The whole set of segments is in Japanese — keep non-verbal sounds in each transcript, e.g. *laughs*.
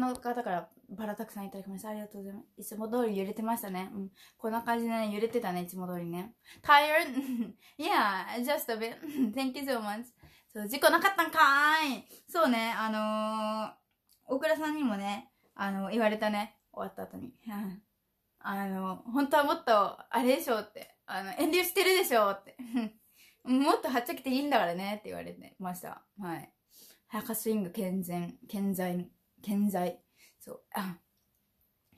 の方からバラたくさんいただきました。ありがとうございます。いつも通り揺れてましたね。うん、こんな感じで、ね、揺れてたね、いつも通りね。tired? *laughs* yeah, just a bit. *laughs* Thank you so much. そう、事故なかったんかーいそうね、あのー、大倉さんにもね、あのー、言われたね。終わった後に。*laughs* あのー、本当はもっと、あれでしょって。あの、遠慮してるでしょって。もっとはっちゃけていいんだからねって言われてました。はい。ハカスイング健全、健在。健在。そう。あ、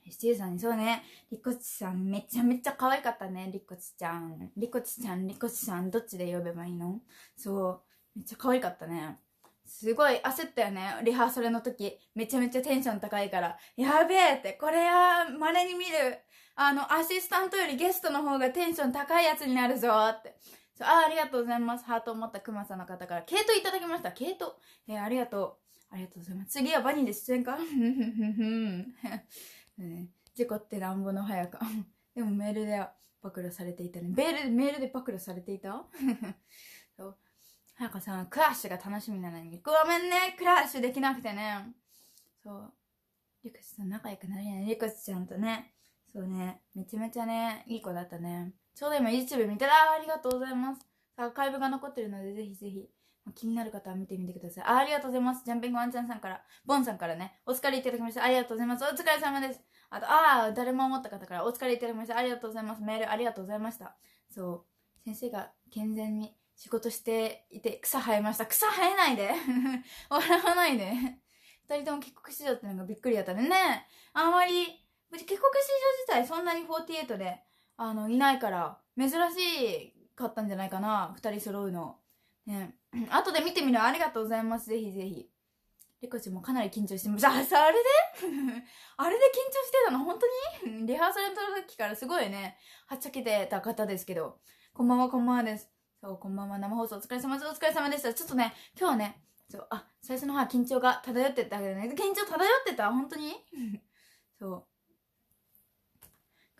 シチューさんに、そうね。リコチさん、めちゃめちゃ可愛かったね。リコチちゃん。リコチちゃん、リコチさん、どっちで呼べばいいのそう。めっちゃ可愛かったね。すごい焦ったよね。リハーサルの時。めちゃめちゃテンション高いから。やべえって、これは稀に見る。あの、アシスタントよりゲストの方がテンション高いやつになるぞって。そうあありがとうございます。ハートを持ったクマさんの方から、イトいただきました。イト。えー、ありがとう。ありがとうございます。次はバニーで出演かん。*laughs* 事故ってなんぼの早川。*laughs* でもメールで暴露されていたね。メール、メールで暴露されていた *laughs* そう。早かさんはクラッシュが楽しみなのに。ごめんね、クラッシュできなくてね。そう。リクスと仲良くなりい。リクスちゃんとね。そうね。めちゃめちゃね、いい子だったね。ちょうど今 YouTube 見たらありがとうございます。アーカイブが残ってるので、ぜひぜひ。気になる方は見てみてください。あありがとうございます。ジャンピングワンちゃんさんから、ボンさんからね、お疲れいただきました。ありがとうございます。お疲れ様です。あと、ああ、誰も思った方から、お疲れいただきました。ありがとうございます。メールありがとうございました。そう。先生が健全に仕事していて、草生えました。草生えないで *laughs* 笑わないで二人とも結婚しよってのがびっくりやったね。ねあんまり、結婚しよ自体そんなに48で、あの、いないから、珍しかったんじゃないかな。二人揃うの。ね後で見てみるありがとうございますぜひぜひリコちゃんもかなり緊張してましたあれで *laughs* あれで緊張してたの本当にリハーサルの時からすごいねはっちゃけてた方ですけどこんばんはこんばんはですそうこんばんは生放送お疲れ様ですお疲れ様でしたちょっとね今日はねそうあ最初の方は緊張が漂ってたけどね緊張漂ってた本当に *laughs* そう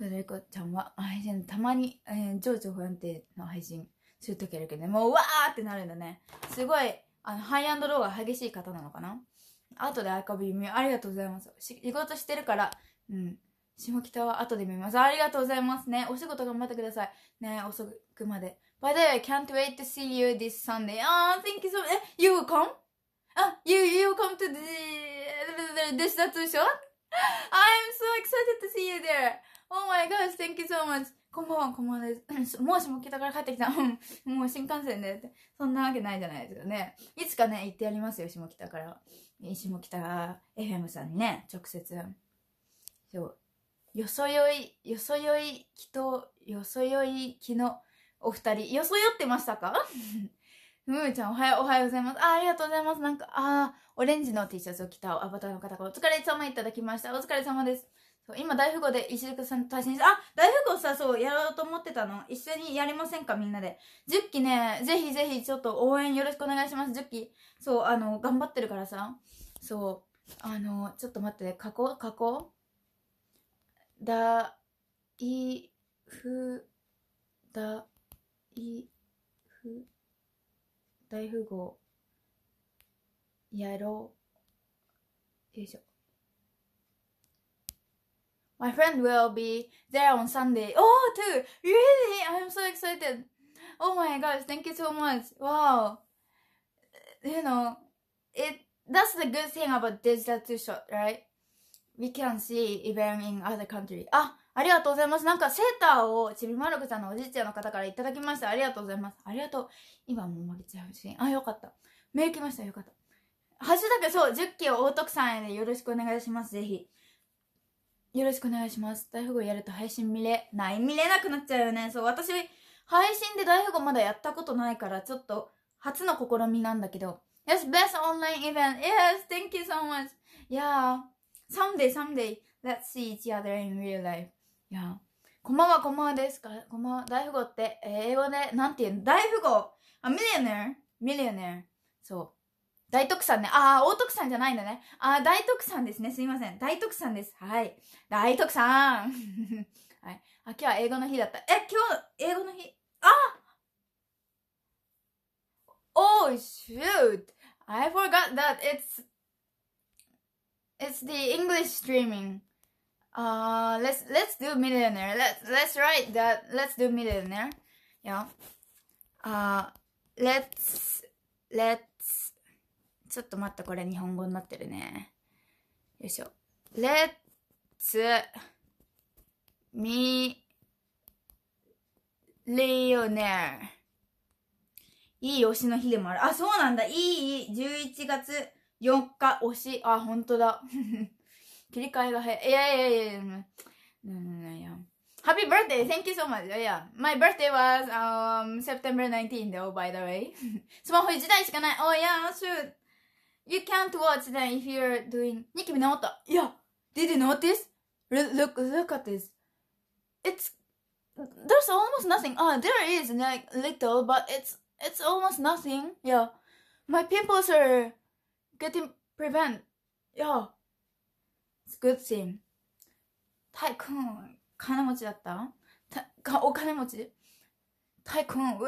リコちゃんは配信たまに、えー、情緒不安定の配信シュッと蹴るけど、ね、もう、わーってなるんだね。すごい、あの、ハイアンドローが激しい方なのかな後でアーカビ見ありがとうございます。仕事してるから、うん。下北は後で見ます。ありがとうございますね。お仕事頑張ってください。ね、遅くまで。By the way, can't wait to see you this Sunday. Ah, thank you so much. You will come? あ、you, you come to the, this tattoo shop? I'm so excited to see you there. Oh my gosh, thank you so much. こんばんは、こんばんはです。もう下北から帰ってきた。もう新幹線で。って。そんなわけないじゃないですかね。いつかね、行ってやりますよ、下北から。下北 FM さんにね、直接。そう。よそよい、よそよいきと、よそよいきのお二人。よそよってましたかむーちゃん、おはよう、おはようございます。あ、ありがとうございます。なんか、あオレンジの T シャツを着たアバターの方からお疲れ様いただきました。お疲れ様です。そう今大富豪で石塚さんと対戦してあ大富豪さそうやろうと思ってたの一緒にやりませんかみんなで10期ねぜひぜひちょっと応援よろしくお願いします10期そうあの頑張ってるからさそうあのちょっと待って過去過去だいふだいふ大富豪やろうよいしょ My friend will be there on Sunday. Oh, too! Really? I'm so excited. Oh my gosh, thank you so much. Wow. You know, it that's the good thing about digital two shot, right? We can see event in other c o u n t r s あ、ありがとうございます。なんかセーターをちびまる子ちゃんのおじいちゃんの方からいただきました。ありがとうございます。ありがとう。今もう負けちゃうし。あ、よかった。目ーきました。よかった。ハッシュタグ、そう、10キロ大徳さんへでよろしくお願いします。ぜひ。よろしくお願いします。大富豪やると配信見れない。見れなくなっちゃうよね。そう、私、配信で大富豪まだやったことないから、ちょっと、初の試みなんだけど。Yes, best online event. Yes, thank you so much. Yeah. Someday, someday, let's see each other in real life. Yeah. こんばんは、こんばんはですか。こんばんは。大富豪って、英語で、なんて言うの大富豪あ、ミリオネアミリオネアそう。大徳さんね。ああ、大徳さんじゃないんだね。ああ、大徳さんですね。すいません。大徳さんです。はい。大徳さん。はい。あ、今日は英語の日だった。え、今日、英語の日。あ Oh, shoot. I forgot that it's, it's the English streaming. Uh, let's, let's do millionaire. Let's, let's write that. Let's do millionaire. Yeah. Uh, let's, let s ちょっと待って、これ日本語になってるね。よいしょ。Let's me l o n a r いい推しの日でもある。あ、そうなんだ。いい、11月4日推し。あ、ほんとだ。切り替えが早い。いやいやいやいや。Happy birthday! Thank you so much! Yeah. My birthday was um, September 19 though, by the way. スマホ1台しかない !Oh yeah, shoot! You can't watch them if you're doing. ニキビ治った。いや、did you notice? Look, look at this. It's there's almost nothing. Ah, there is like little, but it's it's almost nothing. Yeah, my pimples are getting prevent. Yeah, it's good thing. タイ n 金持ちだったたかお金持ち wait, w a ウ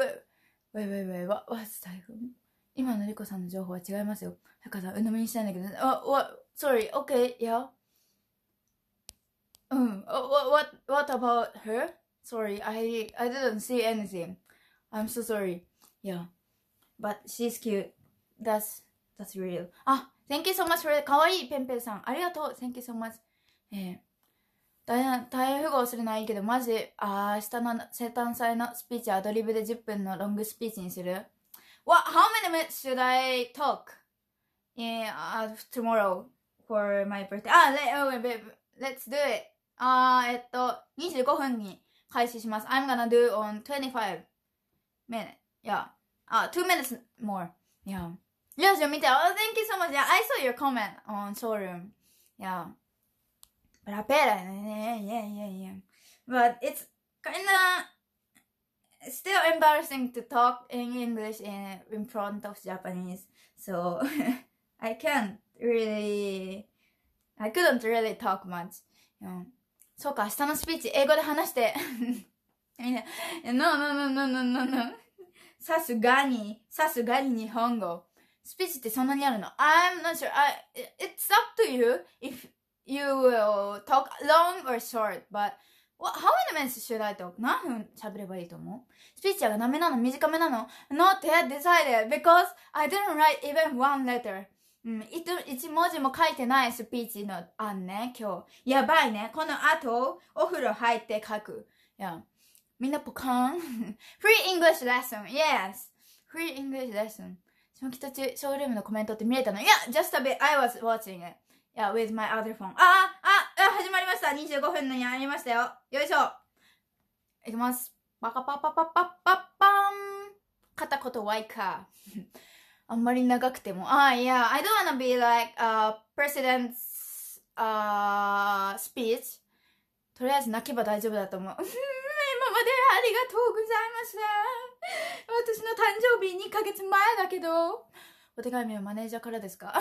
ェ w ウェ t ウェ a ウェ t わ、わ、タイ n 今のりこさんの情報は違いますよ。なんかさ、うのみにしたいんだけど、あ、わ、sorry, okay, yeah. うん、what, what, what about her? Sorry, I, I didn't see anything. I'm so sorry. Yeah. But she's cute. That's, that's real. あ、Thank you so much for かわいいペンペンさん。ありがとう。Thank you so much. えー、大変大変不合するのはいいけど、マジ、あ明日の生誕祭のスピーチアドリブで10分のロングスピーチにする ?What, how many minutes should I talk? uh, tomorrow for my birthday. あ、let, ah, oh, babe, let's do it. Ah, 25 i am gonna do on 25 minutes. Yeah. Ah, two minutes more. Yeah. Yes, you are Oh, thank you so much. Yeah, I saw your comment on showroom. Yeah. But Yeah, yeah, yeah, yeah. But it's kinda still embarrassing to talk in English in, in front of Japanese. So. *laughs* I can't really, I couldn't really talk much. うん、そうか、明日のスピーチ英語で話して。みんな、no, no, no, no, no, no, no. さすがに、さすがに日本語。スピーチってそんなにあるの ?I'm not sure. I, it's up to you if you will talk long or short, but What, how many minutes should I talk? 何分喋ればいいと思うスピーチはダメなの短めなの ?Not yet decided because I didn't write even one letter. うん、一文字も書いてないスピーチの案ね、今日。やばいね。この後、お風呂入って書く。いや、みんなポカーン *laughs* ?Free English lesson! Yes!Free English lesson! 下北中ショールームのコメントって見れたの Yeah, just a bit. I was watching it. Yeah, with my other phone. ああ、あ、始まりました。25分のにありましたよ。よいしょ。いきます。パカパパパパパパン。片言ワイカー。あんまり長くても、あ、いや、I don't wanna be like a president's、uh, speech. とりあえず泣けば大丈夫だと思う。今までありがとうございました。私の誕生日2ヶ月前だけど、お手紙はマネージャーからですか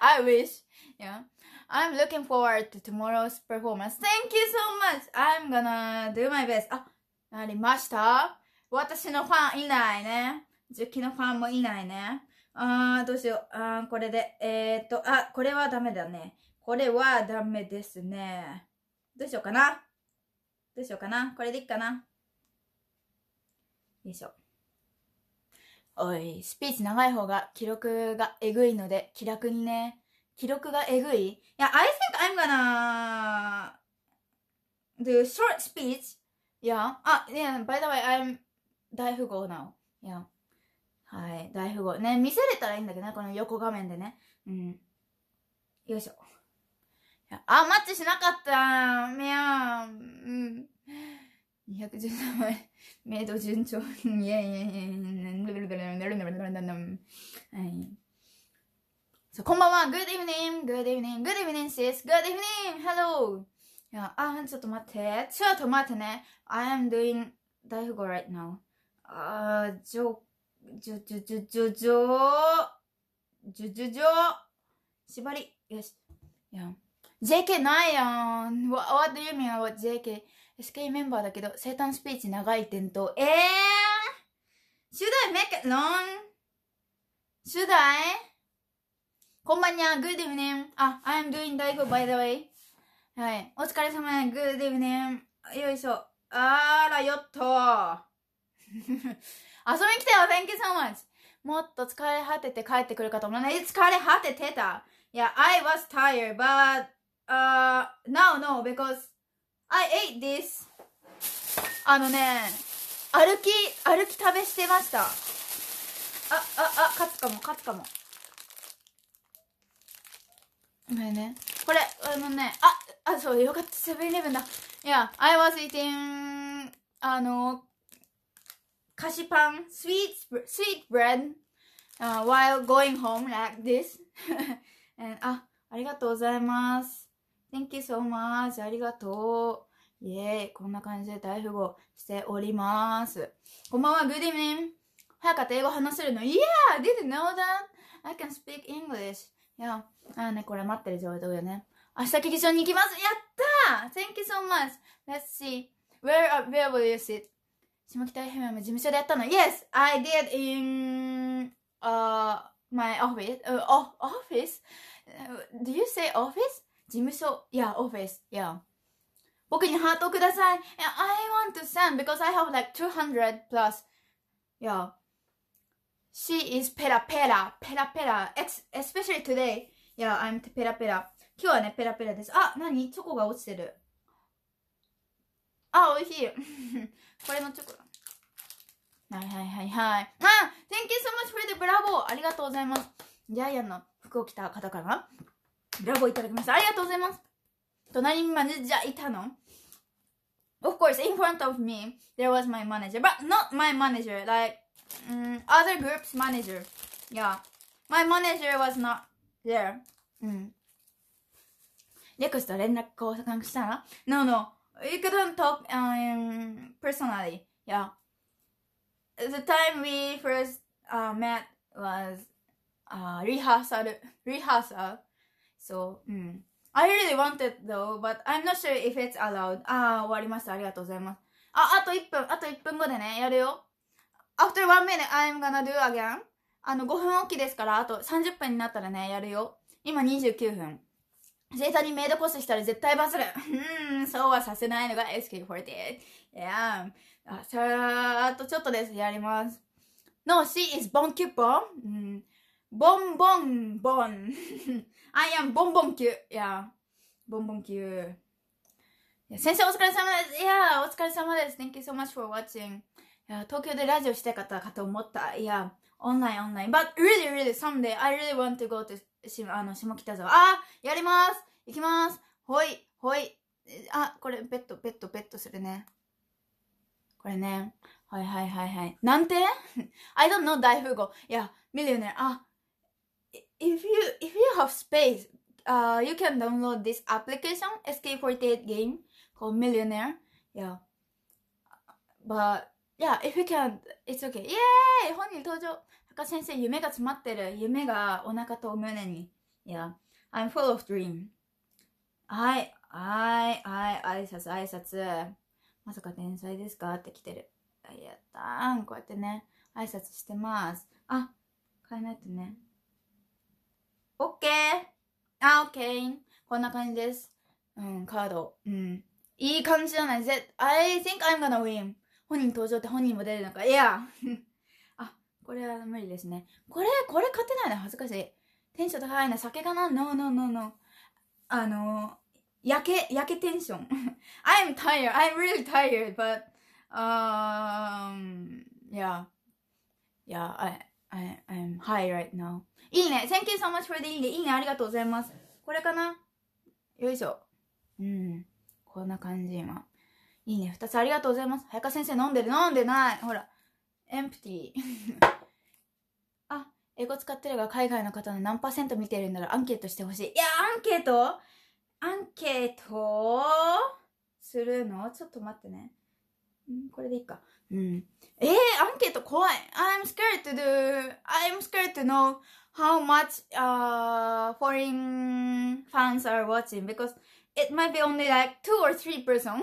I wish. Yeah. I'm looking forward to tomorrow's performance. Thank you so much. I'm gonna do my best. あ、なりました私のファンいないね。ジュのファンもいないね。あー、どうしよう。あー、これで。えー、っと、あ、これはダメだね。これはダメですね。どうしようかな。どうしようかな。これでいいかな。よいしょ。おい、スピーチ長い方が記録がえぐいので、気楽にね。記録がえぐいいや、I think I'm gonna do short speech. Yeah. Ah, yeah, by the way, I'm 大富豪 now. Yeah. はい。大富豪。ね、見せれたらいいんだけどね、この横画面でね。うん。よいしょ。あ、マッチしなかったみうん。213枚。メイド順調。いやいやいやいや。い。こんばんは。Good evening. Good evening. Good evening, sis. Good evening. Hello. いや、あ、ちょっと待って。ちょっと待ってね。I am doing 大富豪 right now. あー、ジョーじょじょじょじょじょじょじょじょ縛り。よし。やん。JK ないやん。what do you mean about JK? SK メンバーだけど、生誕スピーチ長い点と。えぇ、ー、should I make it long?should I? こんばんにゃ、good evening. あ、I'm doing d i 大悟 by the way. はい。お疲れ様、good evening. よいしょ。あら、よっと。遊びに来てよ !Thank you so much! もっと疲れ果てて帰ってくるかと思なね。疲れ果ててた Yeah, I was tired, but、uh, now no, because I ate this. あのね、歩き、歩き食べしてました。あ、あ、あ、勝つかも、勝つかも。めんね。これ、あのね、あ、あ、そう、よかった、セブンイレブンだ。いや、I was eating, あの、菓子パン sweet, sweet bread、uh, while going home like this. And, あ、ありがとうございます。Thank you so much. ありがとう。イェーイ。こんな感じで大富豪しております。こんばんは、Good evening. 早かった英語話せるの Yeah! d i d you know that! I can speak English. いや、あね、これ待ってる状だよね。明日劇場に行きますやったー !Thank you so much! Let's see. Where, are, where will you sit? 下北 FM 事務所でやったの Yes! I did in、uh, my office、uh, office? Do you say office? 事務所 Yeah, office. Yeah. 僕にハートをください And I want to send because I have like 200 plus. Yeah. She is ペラペラ、ペラペラ、especially today. Yeah, I'm ペラペラ。今日はね、ペラペラです。あ、何チョコが落ちてる。あ、美味しい。これのチョコだ。はいはいはいはい。あ !Thank you so much for the bravo! ありがとうございます。ジャイアンの服を着た方から、ブラボーいただきました。ありがとうございます。隣にマネージャーいたの Of course, in front of me, there was my manager, but not my manager, like um, other group's manager. Yeah, my manager was not there. うん。レクスと連絡交換したの。?No, no. you couldn't talk um, personally. Yeah. The time we first uh, met was uh, rehearsal. Rehearsal. So, mm. I really wanted though, but I'm not sure if it's allowed. ああ、終わりました。ありがとうございます。あ、あと1分。あと1分後でね、やるよ。After one minute, I'm gonna do again. あの、5分おきですから、あと30分になったらね、やるよ。今29分。生徒にメイドコースしたら絶対バズる。うん、そうはさせないのが SK48。いやー、さーっとちょっとです。やります。No, she is bon cute bon. ボンボンボン。*laughs* I am ボンボン級。いやー、ボンボン級。先生お疲れ様です。いやー、お疲れ様です。Thank you so much for watching. いや東京でラジオしたかったかと思った。いやー、オンライン、オンライン。But really, really, someday I really want to go to しあの下北沢。あやります行きますほい、ほい。あ、これ、ペット、ペット、ペットするね。これね。はいはいはいはい。なんて ?I don't know 大富豪。いや、ミリオネあ、if you, if you have space, uh, you can download this application, SK48 game called Millionaire. Yeah. But Yeah, if you can, it's okay. イエーイ本人登場博士先生、夢が詰まってる。夢がお腹とお胸に。Yeah, I'm full of dream. はい、はい、はい、挨拶、挨拶。まさか天才ですかって来てる。やったーん。こうやってね、挨拶してます。あ、変えないとね。オッケーあ、オッケーこんな感じです。うん、カード。うん。いい感じじゃないぜ I think I'm gonna win. 本人登場って本人も出るのか。いや *laughs* あ、これは無理ですね。これ、これ勝てないの恥ずかしい。テンション高いな、酒かなノーノーノーノー。あのー、焼け、焼けテンション。*laughs* I'm tired, I'm really tired, but, um, yeah. Yeah, I, I, I'm high right now. いいね !Thank you so much for the いいねいいねありがとうございます。これかなよいしょ。うん。こんな感じ今。いいね、二つありがとうございます。早川先生飲んでる、飲んでない。ほら、エンプティー。*laughs* あ、英語使ってるが海外の方の何パーセント見てるんだろうアンケートしてほしい。いや、アンケートアンケートするのちょっと待ってね。これでいいか。うん。えー、アンケート怖い。I'm scared to do, I'm scared to know how much、uh, foreign fans are watching because it might be only like two or three person,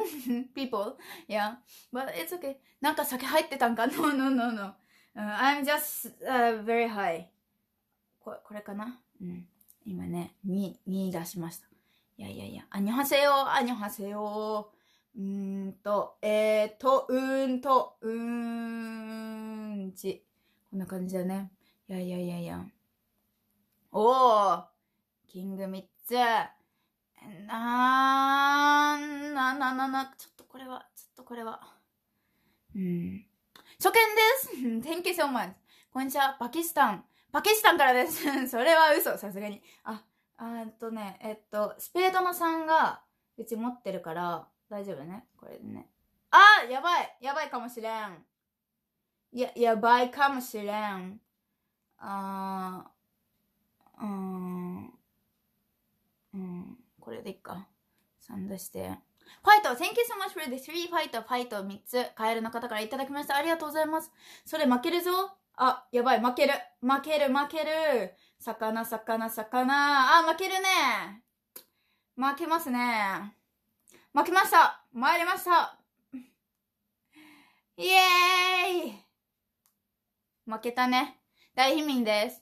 people. Yeah. But it's okay. なんか酒入ってたんか ?No, no, no, no.、Uh, I'm just、uh, very high. ここれかなうん。今ね、2、2出しました。いやいやいや。あにょはせよ、あにょはせよ。うーんと、えーと、うーんと、うーんち。こんな感じだね。いやいやいやいや。おーキング3つなー、な、な、な、な、ちょっとこれは、ちょっとこれは。うん。初見です !Thank you so much! こんにちは、パキスタン。パキスタンからですそれは嘘、さすがに。あ、あっとね、えっと、スペードの3が、うち持ってるから、大丈夫ね。これでね。あやばいやばいかもしれん。や、やばいかもしれん。あー、うーん。うん。これでいいか。3出して。ファイト !Thank you so much for the three ファイトファイト3つ。カエルの方からいただきました。ありがとうございます。それ負けるぞあ、やばい、負ける。負ける、負ける。魚、魚、魚。あ、負けるね。負けますね。負けました参りましたイエーイ負けたね。大秘民です。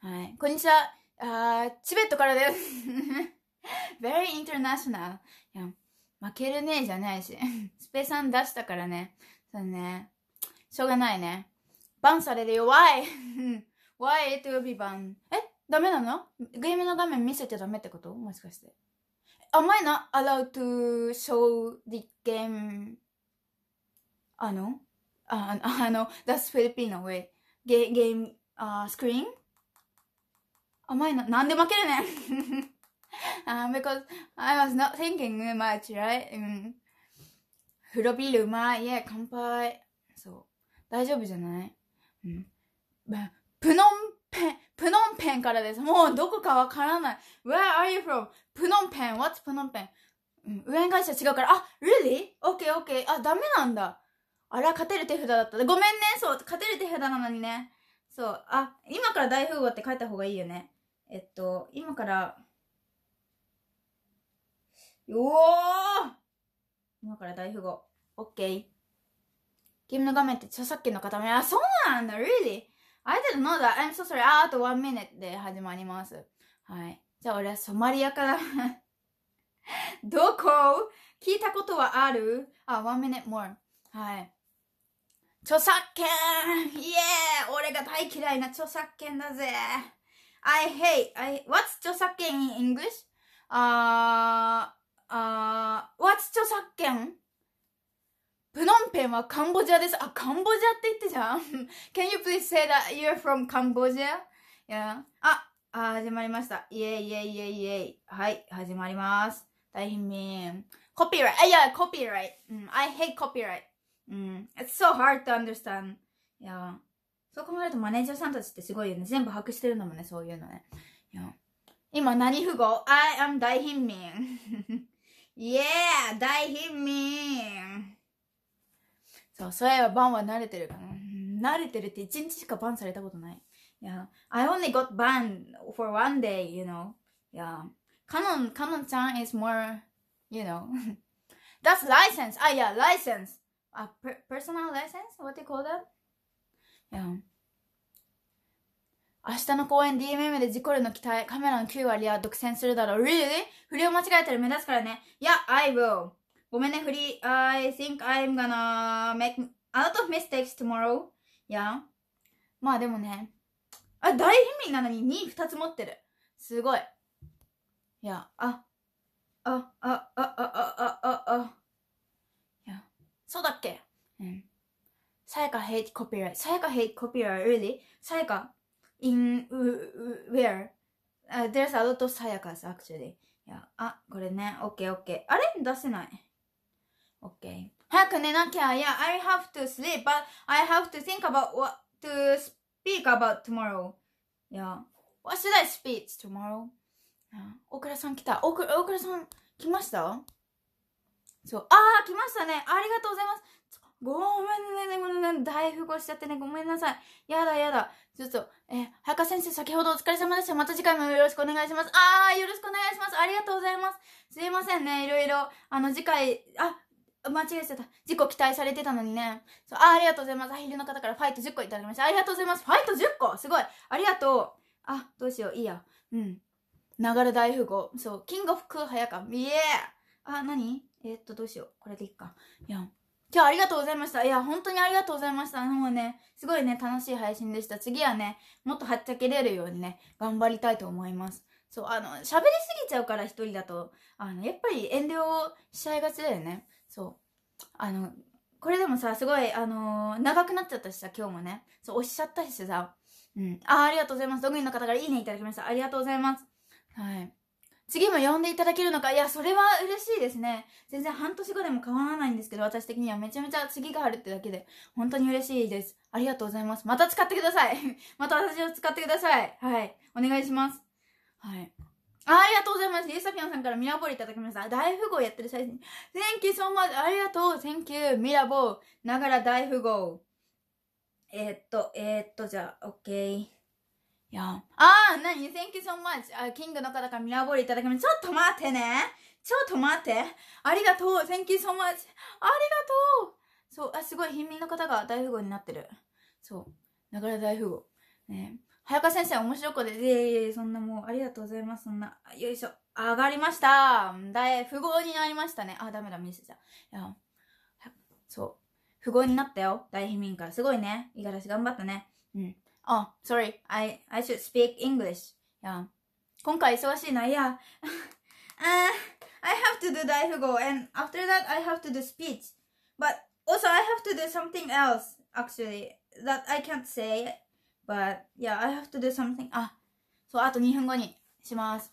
はい。こんにちは。あー、チベットからです。*laughs* very international. いや、負けるねじゃないし。*laughs* スペさん出したからね。そうね。しょうがないね。バンされるよ。Why? *laughs* Why it will be ban? えダメなのゲームの画面見せちゃダメってこともしかして。Am I not allowed to show the game? あのああの、that's Filipino way. ゲゲーム、あ、uh, スクリーン甘いな、なんで負けるねん um, *laughs* because I was not thinking much, right? 風呂ビールうまい、イェ乾杯。そう。大丈夫じゃないうん。プノンペン、プノンペンからです。もうどこかわからない。Where are you from? プノンペン。What's プノンペン、うん、上会社違うから。あ、really?OK、okay, あ、ダメなんだ。あら、勝てる手札だった。ごめんね。そう、勝てる手札なのにね。そう。あ、今から大富豪って書いた方がいいよね。えっと、今から、おお今から大富豪。OK。ゲー。ムの画面って著作権の塊。あ、そうなんだ !Really? I didn't know that. I'm so sorry. あ、あと1 minute で始まります。はい。じゃあ俺はソマリアから *laughs* どこ聞いたことはあるあ、1 minute more。はい。著作権イエー俺が大嫌いな著作権だぜ I hate, I, what's 著作権 in English? あー、あー、は著作権プノンペンはカンボジアです。あ、カンボジアって言ってじゃん Can you please say that you're from Cambodia? Yeah. あ、あ始まりました。イェイイェイイェイイェイ。はい、始まります。大変コピーライト。あ、いや、コピーライト。うん、I hate copyright. うん。It's so hard to understand. いや、そう考えるとマネージャーさんたちってすごいよね。全部把握してるのもね、そういうのね。いや今何符号 ?I am 大貧民。Yeah! 大貧民そう、そういえばバンは慣れてるかな。慣れてるって一日しかバンされたことない。Yeah. I only got banned for one day, you know. Yeah. Canon, Canon chan is more, you know. That's license. Ah, yeah, license. A per personal license? What do you call that? Yeah. 明日の公演 DMM で事故るの期待、カメラの9割は独占するだろう。Really? 振りを間違えたら目立つからね。いや、I will. ごめんね、振り。I think I'm gonna make a lot of mistakes tomorrow. Yeah. まあでもね。あ、大貧民なのに2位2つ持ってる。すごい。いや、あ、あ、あ、あ、あ、あ、あ、あ、あ。いや、そうだっけうん。さやか hate copyright. さやか hate copyright, really? さやか in where、uh, there's a lot of sayakas actually いやあこれね OKOK、あれ出せない OK 早く寝なきゃいや、I have to sleep but I have to think about what to speak about tomorrow Yeah What should I speak tomorrow? 大倉さん来た大倉さん来ましたそうああ来ましたねありがとうございますごめんね、ごめんね、大富豪しちゃってね、ごめんなさい。やだやだ。ちょっと、え、早川先生、先ほどお疲れ様でした。また次回もよろしくお願いします。あー、よろしくお願いします。ありがとうございます。すいませんね、いろいろ。あの、次回、あ、間違えてた。事故期待されてたのにね。そう、あ、ありがとうございます。アヒルの方からファイト10個いただきました。ありがとうございます。ファイト10個すごい。ありがとう。あ、どうしよう。いいや。うん。流れ大富豪。そう。キングオフクー早ン。イエーあ、なにえー、っと、どうしよう。これでいいか。いや。今日ありがとうございました。いや、本当にありがとうございました。もうね、すごいね、楽しい配信でした。次はね、もっとはっちゃけれるようにね、頑張りたいと思います。そう、あの、喋りすぎちゃうから一人だと、あの、やっぱり遠慮しちゃいがちだよね。そう。あの、これでもさ、すごい、あのー、長くなっちゃったしさ、今日もね。そう、押しちゃったしさ。うん。あ、ありがとうございます。ドグインの方からいいねいただきました。ありがとうございます。はい。次も呼んでいただけるのか、いや、それは嬉しいですね。全然半年後でも変わらないんですけど、私的にはめちゃめちゃ次があるってだけで、本当に嬉しいです。ありがとうございます。また使ってください。*laughs* また私を使ってください。はい。お願いします。はい。ありがとうございます。ゆさぴょんさんからミラボーいただきました。大富豪やってる最初に。Thank you so much. ありがとう。Thank you. ミラボー。ながら大富豪。えー、っと、えー、っと、じゃあ、OK。や。e ああー、なに ?Thank you so much. あ、キングの方からミラーボールいただきましちょっと待ってね。ちょっと待って。ありがとう。Thank you so much. ありがとう。そう、あ、すごい、貧民の方が大富豪になってる。そう。だから大富豪。ね。早川先生、面白くで、いえいえ、そんなもう、ありがとうございます。そんな、よいしょ。上がりました。大富豪になりましたね。あ、ダメだ、見せちゃう。いや、そう。富豪になったよ。大貧民から。すごいね。五十嵐頑張ったね。うん。あ、oh, sorry. I, I should speak English. Yeah. 今回忙しいな。いや。uh, I have to do 大富豪 and after that I have to do speech. But also I have to do something else actually that I can't say. But yeah, I have to do something. あ、そう、あと2分後にします。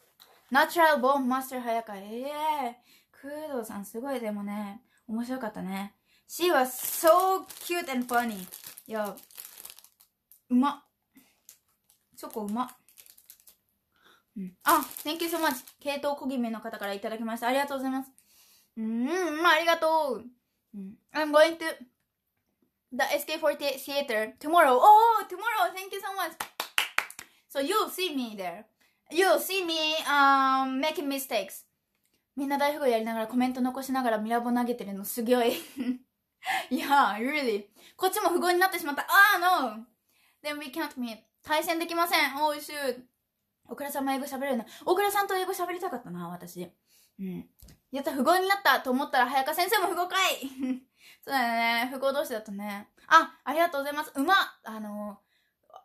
Natural Born Master 早川。ええー。工藤さんすごいでもね、面白かったね。She was so cute and funny. Yo. うまチョコうまうん、あ、Thank you so much. 系統小決めの方からいただきました。ありがとうございます。うーん、まあ、ありがとう。I'm going to the s k 4 8 theater tomorrow. Oh, tomorrow. Thank you so much. So you'll see me there. You'll see me um, making mistakes. みんな大富豪やりながらコメント残しながらミラボ投げてるのすごい。いや、really. こっちも富豪になってしまった。ああ、no! Then we can't meet. 対戦できません。おいしゅう o オクラさんも英語喋れるな。オクラさんと英語喋りたかったな、私。うん。やった、不合になったと思ったら、早川先生も不合かい *laughs* そうだよね。不合同士だったね。あ、ありがとうございます。馬、あの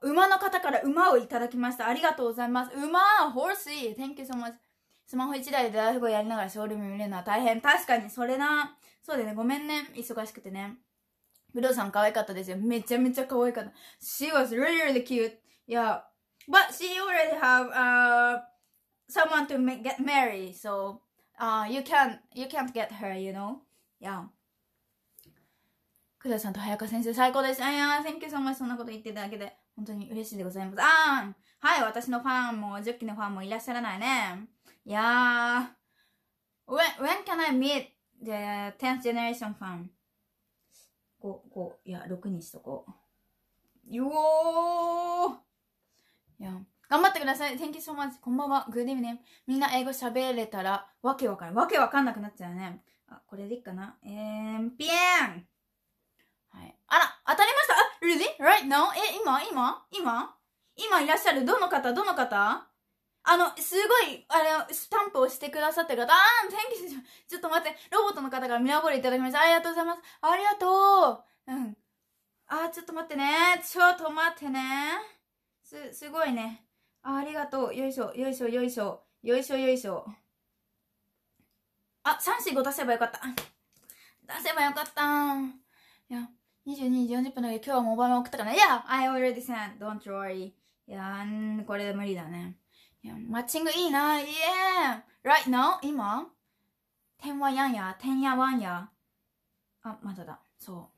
馬の方から馬をいただきました。ありがとうございます。馬、ホーシー thank you so much. スマホ1台で大富豪やりながらショールーム見るのは大変。確かに、それな。そうだよね。ごめんね。忙しくてね。ブドウさん可愛かったですよ。めちゃめちゃ可愛かった。She was really, really cute. Yeah. But she already have uh, someone to make, get married. So uh, you, can't, you can't get her, you know? Yeah. 工藤さんと早川先生最高でした。いやー、Thank you so much. そんなこと言っていただけで本当に嬉しいでございます。ああはい、私のファンもジョッキのファンもいらっしゃらないね。いやー。When, when can I meet the 10th generation fan? 5、5、いや、6にしとこう。よいや、頑張ってください。Thank you so much. こんばんは。Good evening. みんな英語喋れたら、わけわかんない。わけわかんなくなっちゃうね。あ、これでいいかな。えー、ぴえんはい。あら、当たりましたあ、really? Right now? え、今今今今いらっしゃるどの方どの方あの、すごい、あれ、スタンプをしてくださってる方、あー、天気ちょっと待って、ロボットの方から見守りいただきました。ありがとうございます。ありがとう。うん。あー、ちょっと待ってね。ちょっと待ってね。す、すごいね。あありがとう。よいしょ、よいしょ、よいしょ。よいしょ、よいしょ。あ、3、4、5出せばよかった。出せばよかった。いや、22時40分だけど今日はモバイル送ったかな。いや、I already sent. Don't worry. いやー、これ無理だね。マッチングいいな、イエー !right now? 今天はやんや、天んやわんや。あ、まだだ。そ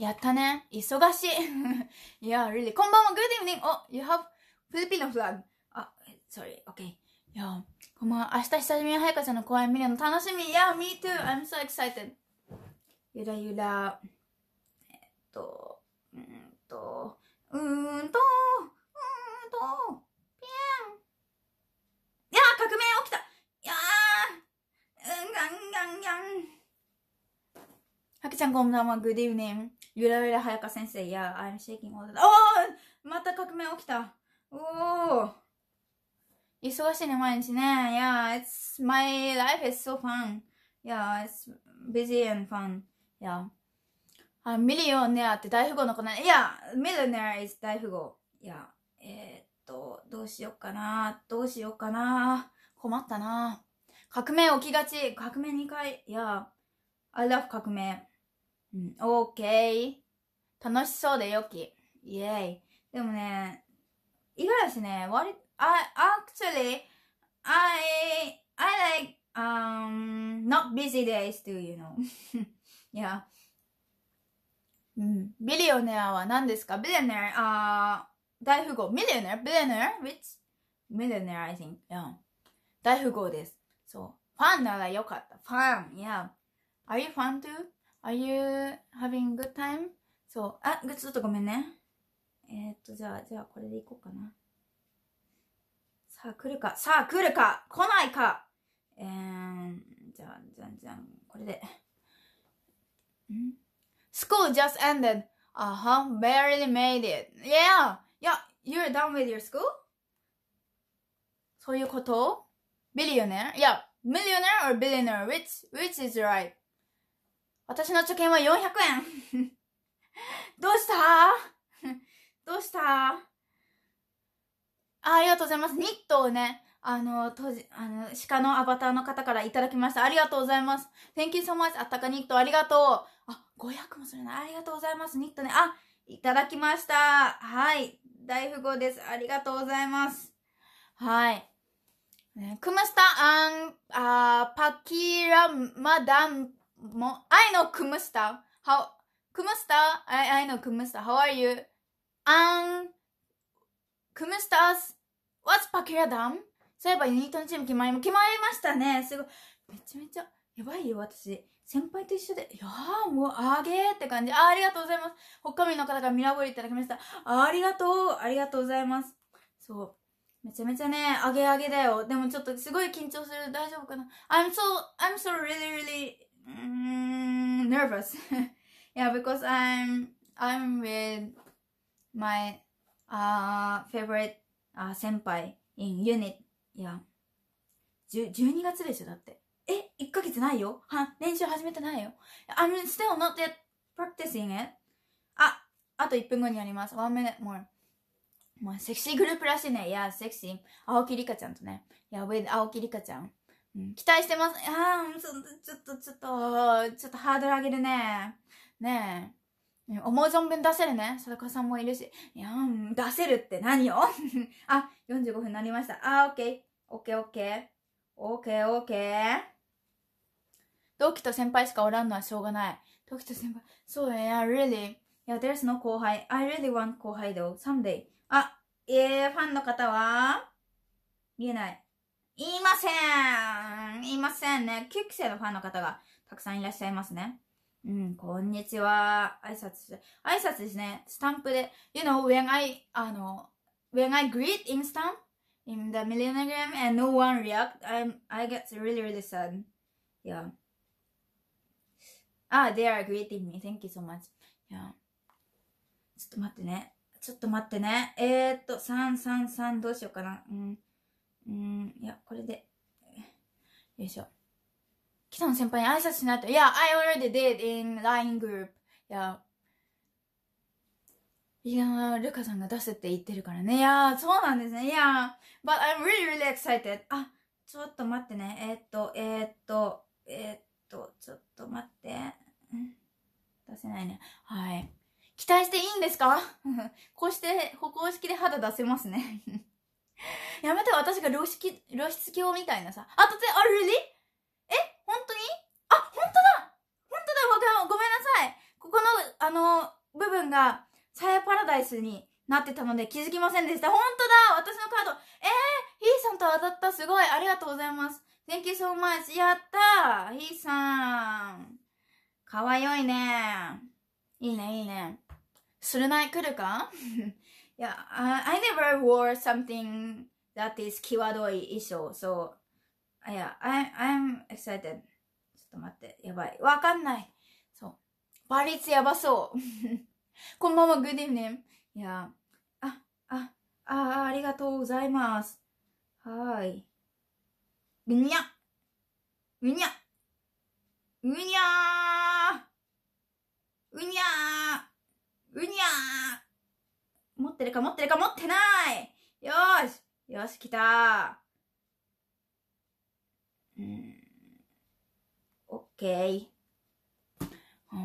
う。やったね。忙しい。*laughs* いや、really. こんばんは、good evening! お、oh, you have Filipino flag. あ、sorry, okay. いや、こんばんは。明日久しぶりに早川ちゃんの公演見るの楽しみ。Yeah, me too. I'm so excited. ゆらゆら。えっと、うんと、うーんと、うーんと。はくちゃんこんばんは、グッディーニング。ゆらゆらはやか先生や、アイムシェイキング a おーまた革命起きた。おー忙しいね、毎日ね。いや、it's... My life is so fun. いや、it's busy and fun. あ、ミリオネアって大富豪の子のいや、ミリオネア is 大富豪。いや、えー、っと、どうしよっかな。どうしよっかな。困ったな。革命起きがち。革命2回。Yeah. I love 革命。うん、OK。楽しそうで良き。イェーイ。でもね、いかがですね、割、I, actually, I, I like, um, not busy days too, you know. yeah. *laughs* うん。ビリオネアは何ですかビリオネア、あ大富豪。ミリオネアビリオネア ?Which? ミリオネア、I think. Yeah. 大富豪です。そう。ファンならよかった。ファン、yeah. Are you fun too? Are you having good time? そう。あ、ちょっとごめんね。えー、っと、じゃあ、じゃあこれでいこうかな。さあ来るか。さあ来るか。来ないか。えー、じゃあ、じゃんじゃん。これで。ん ?School just ended. Uh huh. Barely made it. Yeah. Yeah. You're done with your school? そういうこと billionaire? Yeah, millionaire or billionaire? Which, which is right? 私の貯金は400円 *laughs* どうした *laughs* どうしたあありがとうございます。ニットをね、あの、とじ、あの、鹿のアバターの方からいただきました。ありがとうございます。Thank you so much. あったかニット、ありがとう。あ、500もするなありがとうございます。ニットね。あ、いただきました。はい。大富豪です。ありがとうございます。はい。くむしたあん、あーパキラ h ダンも、i r の m a d a n mo? I know k u m u s How a r e you? あん。くむした u s what's パキラダンそういえばユニットのチーム決まり決まりましたね。すごい。めちゃめちゃやばいよ私。先輩と一緒で、いやーもうあげーって感じ。あありがとうございます。北海道の方からミラボリいただきました。ありがとう。ありがとうございます。そう。めちゃめちゃね、あげあげだよ。でもちょっとすごい緊張する。大丈夫かな ?I'm so, I'm so really, really, nervous. yeah, because I'm, I'm with my, uh, favorite, uh, 先輩 in unit. Yeah. 12月でしょだって。え ?1 ヶ月ないよは練習始めてないよ。I'm still not yet practicing it. あ、あと1分後にやります。1 minute more. まあ、セクシーグループらしいね。いや、セクシー。青木里香ちゃんとね。いや、上で青木里香ちゃん。うん、期待してます。ああ、ちょっと、ちょっと、ちょっと、ハードル上げるね。ねえ。思う存分出せるね。さだかさんもいるし。いや、出せるって何よあ、45分になりました。あー、オッケー。オッケーオッケー。オッケーオッケー。同期と先輩しかおらんのはしょうがない。同期と先輩。そうだね、yeah, really. Yeah, there's no 後輩。I really want 後輩 though. Someday. あ、えー、ファンの方は見えない。いませんいませんね。9期生のファンの方がたくさんいらっしゃいますね。うん、こんにちは。挨拶して。挨拶ですね。スタンプで。You know, when I, あの、when I greet in stamp in the millennium and no one react, I'm, I get really, really sad. Yeah. Ah, they are greeting me. Thank you so much. Yeah. ちょっと待ってね。ちょっと待ってね。えー、っと、333どうしようかな。うん。うん、いや、これで。よいしょ。北野先輩に挨拶しないと。いや、I already did in LINE group. いや、いやルカさんが出せって言ってるからね。いやそうなんですね。いや but I'm really, really excited. あ、ちょっと待ってね。えー、っと、えー、っと、えー、っと、ちょっと待って。出せないね。はい。期待していいんですか *laughs* こうして歩行式で肌出せますね *laughs* やめて私が露出露出鏡みたいなさ。あ、突然、あ、る e a え本当にあ、本当だ本当だごめんなさいここの、あの、部分が、サヤパラダイスになってたので気づきませんでした。本当だ私のカード。えー、ヒーさんと当たった。すごい。ありがとうございます。Thank you so much. やったーヒーさん。かわよいね。いいね、いいね。するない来るか *laughs* Yeah, I never wore something that is 際どい衣装 so yeah, I, I'm excited ちょっと待ってやばいわかんないそうリツやばそうこんばんは Good evening いやあああありがとうございますはーいうにゃうにゃうにゃーうにゃーぐにゃー持ってるか持ってるか持ってないよーしよし、来たー。うーん。OK。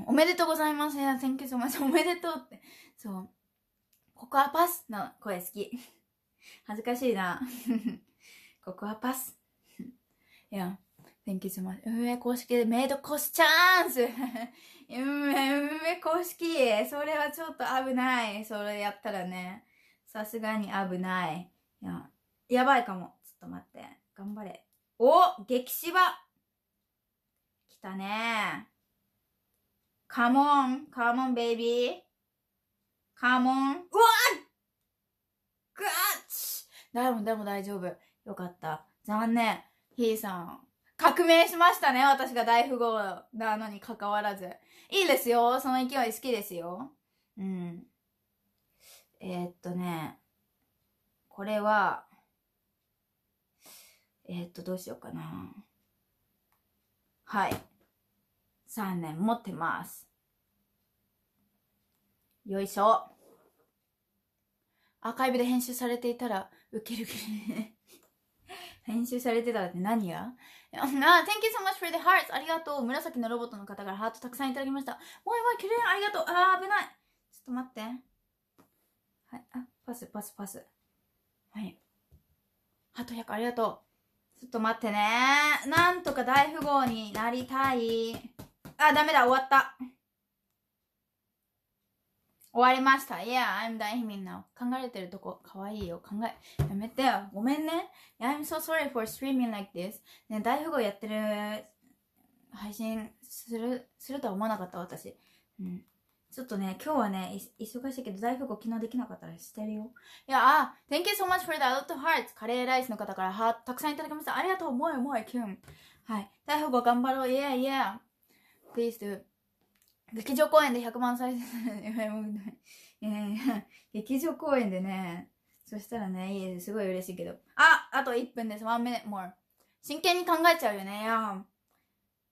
おめでとうございます。いや、thank you so much. おめでとうって。そう。ココアパスの声好き。恥ずかしいな。*laughs* ココアパス。いや、thank you so much. 運公式でメイドコスチャンス梅公式それはちょっと危ない。それやったらね、さすがに危ない。いや、やばいかも。ちょっと待って。頑張れ。お激芝来たねカモンカモンベイビーカモンうわっガッチでもでも大丈夫。よかった。残念。ひーさん。革命しましたね。私が大富豪なのに関わらず。いいですよ。その勢い好きですよ。うん。えー、っとね、これは、えー、っと、どうしようかな。はい。3年持ってます。よいしょ。アーカイブで編集されていたら、ウケるけどね。編集されてたらって何が *laughs* Thank you so much for the hearts! ありがとう紫のロボットの方からハートたくさんいただきました。おいおい、キレイありがとうあー、危ないちょっと待って。はい、あ、パス、パス、パス。はい。ハート100ありがとう。ちょっと待ってねなんとか大富豪になりたい。あ、ダメだ、終わった。終わりました。Yeah, I'm d y i m g now. 考えてるとこ、かわいいよ。考え、やめてよ。ごめんね。Yeah, I'm so sorry for streaming like this. ね、大富豪やってる、配信する、するとは思わなかった、私。うん。ちょっとね、今日はね、忙しいけど、大富豪昨日できなかったらしてるよ。いや、あ、Thank you so much for the adult hearts. カレーライスの方からハートたくさんいただきました。ありがとう、もえもえ、キュン。はい。大富豪頑張ろう。Yeah, yeah. Please do. 劇場公演で100万再生するい。劇場公演でね、そしたらね、いいすごい嬉しいけど。ああと1分です。1 minute more. 真剣に考えちゃうよね。いや、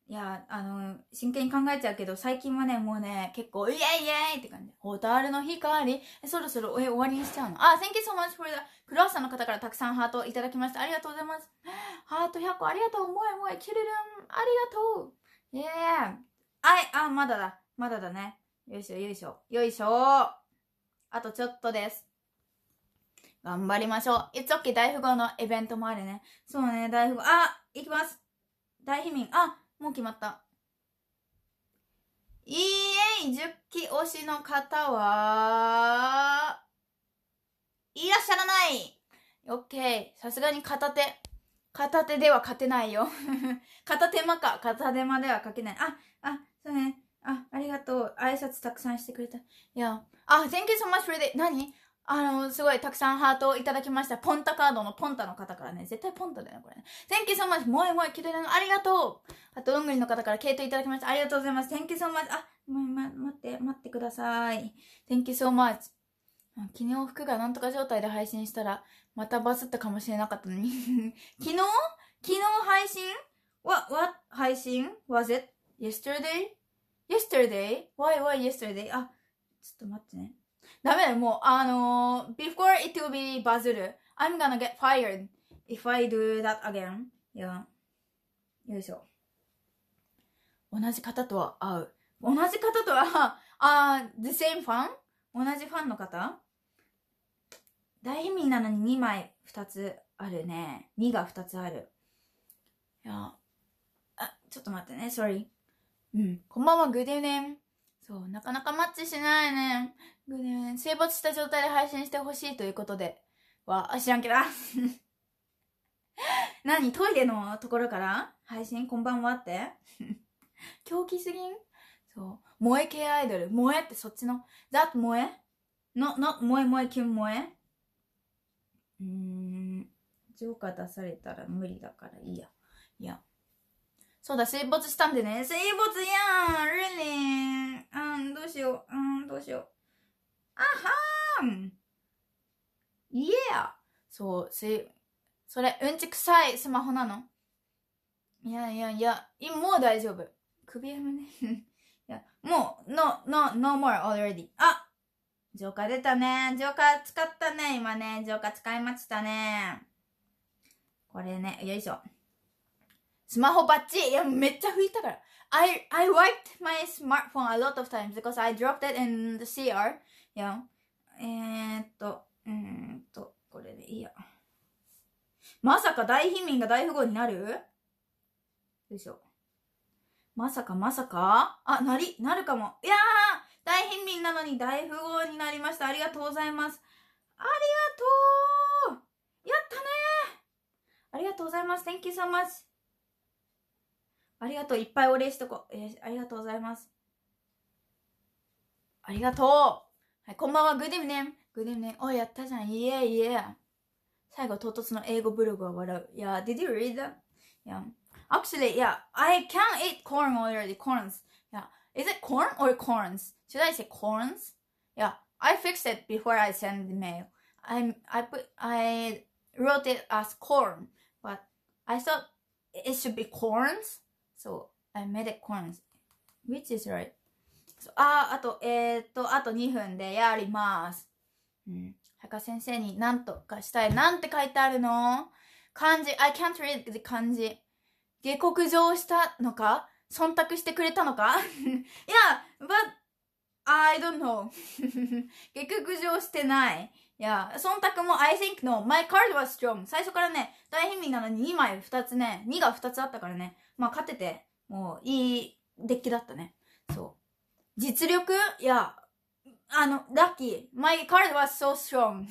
いや、あの、真剣に考えちゃうけど、最近はね、もうね、結構、イエイイエイって感じ。ホタルの光そろそろ、え、終わりにしちゃうの。あ、Thank you so much for the クロワッサンの方からたくさんハートいただきました。ありがとうございます。ハート100個ありがとう。もえもえ、キルルン、ありがとう。イエーイ。あい、あ、まだだ。まだだね。よいしょ、よいしょ。よいしょあとちょっとです。頑張りましょう。いつおき大富豪のイベントもあるね。そうね、大富豪。あ行きます大秘民。あもう決まった。いいえい、10期推しの方は、いらっしゃらないオッケー。さすがに片手。片手では勝てないよ。*laughs* 片手間か。片手間では勝てない。あ、あ、そうね。あ、ありがとう。挨拶たくさんしてくれた。いや、あ、Thank you so much for the... 何あの、すごいたくさんハートをいただきました。ポンタカードのポンタの方からね。絶対ポンタだよこれね。Thank you so much! もえもえ、キュレのありがとうあと、どんぐりの方からケイトいただきました。ありがとうございます。Thank you so much! あ、もう、ま、待って、待ってください。Thank you so much! 昨日服がなんとか状態で配信したら、またバズったかもしれなかったのに *laughs* 昨日昨日配信 ?What, what 配信 ?Was it yesterday? yesterday? Why, why yesterday? あ、ちょっと待ってね。ダメだよ、もう、あの、before it will be バズる。I'm gonna get fired if I do that again. いや、よいしょ。同じ方とは合う。同じ方とは、あ、the same fan? 同じファンの方大変味なのに2枚2つあるね。2が2つある。いや、あ、ちょっと待ってね、sorry. うん。こんばんは、グデネン。そう、なかなかマッチしないね。グデネン。生没した状態で配信してほしいということで。わ、あ、知らんけど。*laughs* 何トイレのところから配信こんばんはって *laughs* 狂気すぎんそう。萌え系アイドル。萌えってそっちの。ザッ萌えの、の、萌え萌えキュン萌えうーん。ジョーカー出されたら無理だからいいや。いや。そうだ、水没したんでね。水没やんルネーうん、どうしよう。うん、どうしよう。あはーんイエアそう、水、それ、うんちくさいスマホなのいやいやいや、いもう大丈夫。首やむね。*laughs* いや、もう、no, no, no more already. あジョーカー出たね。ジョーカー使ったね。今ね、ジョーカー使いましたね。これね、よいしょ。スマホバッチいや、めっちゃ拭いたから。I, I wiped my smartphone a lot of times because I dropped it in the CR. Yeah. えー、っと、うーんと、これでいいや。まさか大貧民が大富豪になるよいしょ。まさかまさかあ、なり、なるかも。いやー大貧民なのに大富豪になりました。ありがとうございます。ありがとうやったねーありがとうございます。Thank you so much. ありがとう。いっぱいお礼しとこう。えー、ありがとうございます。ありがとう。はい、こんばんは。グディムネン。グディムネン。お、やったじゃん。イエイイエ最後、唐突の英語ブログは笑う。いや、did you read that? a c t u a l l y yeah, I can't eat corn already. Corns. いや、Is it corn or corns? Should I say corns? Yeah. I fixed it before I s e n d the mail. I I put I wrote it as corn, but I thought it should be corns. So, I made it corns. Which is right? ああ、あと、えー、っと、あと2分でやります。うん。博先生に何とかしたい。なんて書いてあるの漢字。I can't read the 漢字。下克上したのか忖度してくれたのか ?Yeah, *laughs* but I don't know. *laughs* 下克上してない。いや、忖度も I think の My card was strong 最初からね、大変民なのに2枚2つね、2が2つあったからね、まあ勝てて、もういいデッキだったね。そう。実力いや、あの、ラッキー。My card was so strong.